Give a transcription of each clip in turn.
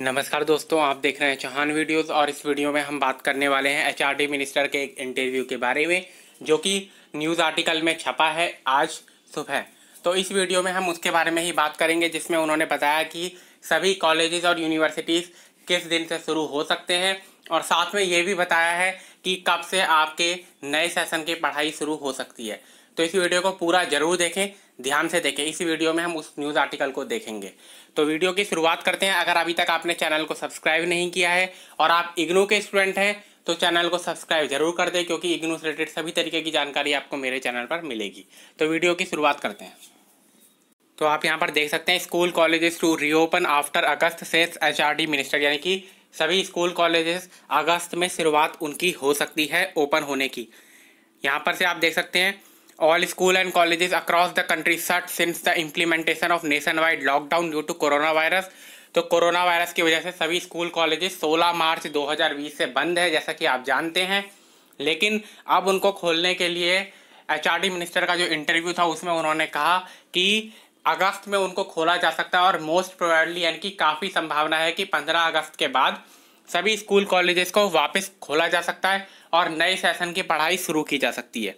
नमस्कार दोस्तों आप देख रहे हैं चौहान वीडियोस और इस वीडियो में हम बात करने वाले हैं एचआरडी मिनिस्टर के एक इंटरव्यू के बारे में जो कि न्यूज़ आर्टिकल में छपा है आज सुबह तो इस वीडियो में हम उसके बारे में ही बात करेंगे जिसमें उन्होंने बताया कि सभी कॉलेजेस और यूनिवर्सिटीज़ किस दिन से शुरू हो सकते हैं और साथ में ये भी बताया है कि कब से आपके नए सेसन की पढ़ाई शुरू हो सकती है तो इस वीडियो को पूरा ज़रूर देखें ध्यान से देखें इस वीडियो में हम उस न्यूज़ आर्टिकल को देखेंगे तो वीडियो की शुरुआत करते हैं अगर अभी तक आपने चैनल को सब्सक्राइब नहीं किया है और आप इग्नू के स्टूडेंट हैं तो चैनल को सब्सक्राइब जरूर कर दें क्योंकि इग्नू से रिलेटेड सभी तरीके की जानकारी आपको मेरे चैनल पर मिलेगी तो वीडियो की शुरुआत करते हैं तो आप यहाँ पर देख सकते हैं school colleges to reopen after August से एचआरडी मिनिस्टर यानी कि सभी स्कूल कॉलेजेस अगस्त में शुरुआत उनकी हो सकती है ओपन होने की यहाँ पर से आप देख सकते हैं all school and colleges across the country shut since the implementation of nationwide lockdown due to coronavirus तो कोरोना वायरस की वजह से सभी स्कूल कॉलेजेस 16 मार्च 2020 से बंद है जैसा कि आप जानते हैं लेकिन अब उनको खोलने के लिए एच मिनिस्टर का जो इंटरव्यू था उसमें उन्होंने कहा कि अगस्त में उनको खोला जा सकता है और मोस्ट प्रोबेबली यानी कि काफ़ी संभावना है कि 15 अगस्त के बाद सभी स्कूल कॉलेजेस को वापस खोला जा सकता है और नए सेशन की पढ़ाई शुरू की जा सकती है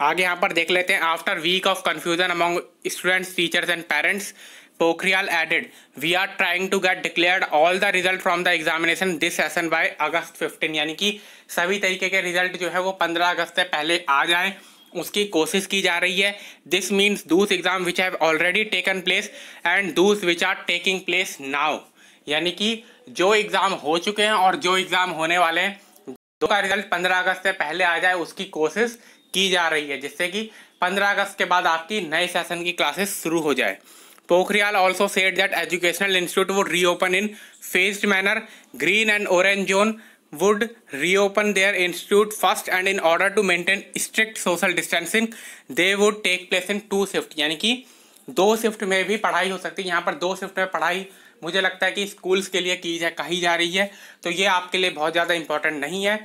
आगे यहाँ पर देख लेते हैं after week of confusion among students teachers and parents Pokhriyal added we are trying to get declared all the result from the examination this session by August 15." यानी कि सभी तरीके के रिजल्ट जो है वो 15 अगस्त से पहले आ जाएं उसकी कोशिश की जा रही है this means those exam which have already taken place and those which are taking place now यानी कि जो एग्ज़ाम हो चुके हैं और जो एग्ज़ाम होने वाले हैं दो का रिजल्ट 15 अगस्त से पहले आ जाए उसकी कोशिश की जा रही है जिससे कि 15 अगस्त के बाद आपकी नए सेशन की क्लासेस शुरू हो जाए Pokhriyal also said that educational institute would reopen in phased manner green and orange zone would reopen their institute first and in order to maintain strict social distancing they would take place in two shift यानी कि दो shift में भी पढ़ाई हो सकती है यहाँ पर दो शिफ्ट में पढ़ाई मुझे लगता है कि स्कूल्स के लिए की जाए कही जा रही है तो ये आपके लिए बहुत ज़्यादा इंपॉर्टेंट नहीं है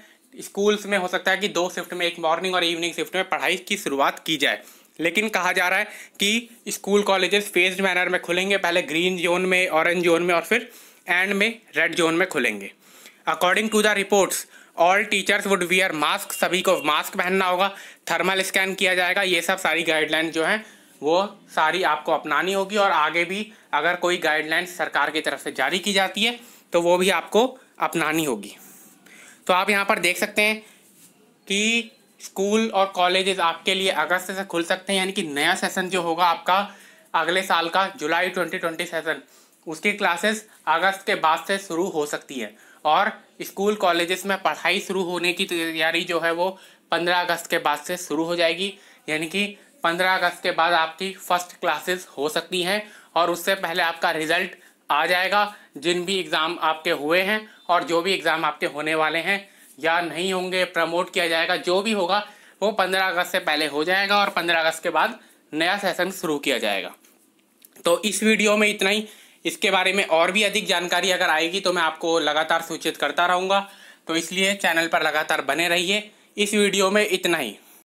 स्कूल्स में हो सकता है कि दो शिफ्ट में एक मॉर्निंग और इवनिंग शिफ्ट में पढ़ाई की शुरुआत की जाए लेकिन कहा जा रहा है कि स्कूल कॉलेजेस फेज्ड मैनर में खुलेंगे पहले ग्रीन जोन में ऑरेंज जोन में और फिर एंड में रेड जोन में खुलेंगे according to the reports all teachers would wear mask सभी को मास्क पहनना होगा थर्मल स्कैन किया जाएगा ये सब सारी गाइडलाइन जो हैं वो सारी आपको अपनानी होगी और आगे भी अगर कोई गाइडलाइन सरकार की तरफ से जारी की जाती है तो वो भी आपको अपनानी होगी तो आप यहाँ पर देख सकते हैं कि स्कूल और कॉलेजेस आपके लिए अगस्त से खुल सकते हैं यानी कि नया सेशन जो होगा आपका अगले साल का जुलाई 2020 सेशन उसकी क्लासेस अगस्त के बाद से शुरू हो सकती है और स्कूल कॉलेजेस में पढ़ाई शुरू होने की तैयारी जो है वो 15 अगस्त के बाद से शुरू हो जाएगी यानी कि 15 अगस्त के बाद आपकी फर्स्ट क्लासेस हो सकती हैं और उससे पहले आपका रिजल्ट आ जाएगा जिन भी एग्ज़ाम आपके हुए हैं और जो भी एग्ज़ाम आपके होने वाले हैं या नहीं होंगे प्रमोट किया जाएगा जो भी होगा वो पंद्रह अगस्त से पहले हो जाएगा और पंद्रह अगस्त के बाद नया सेशन शुरू किया जाएगा तो इस वीडियो में इतना ही इसके बारे में और भी अधिक जानकारी अगर आएगी तो मैं आपको लगातार सूचित करता रहूँगा तो इसलिए चैनल पर लगातार बने रहिए इस वीडियो में इतना ही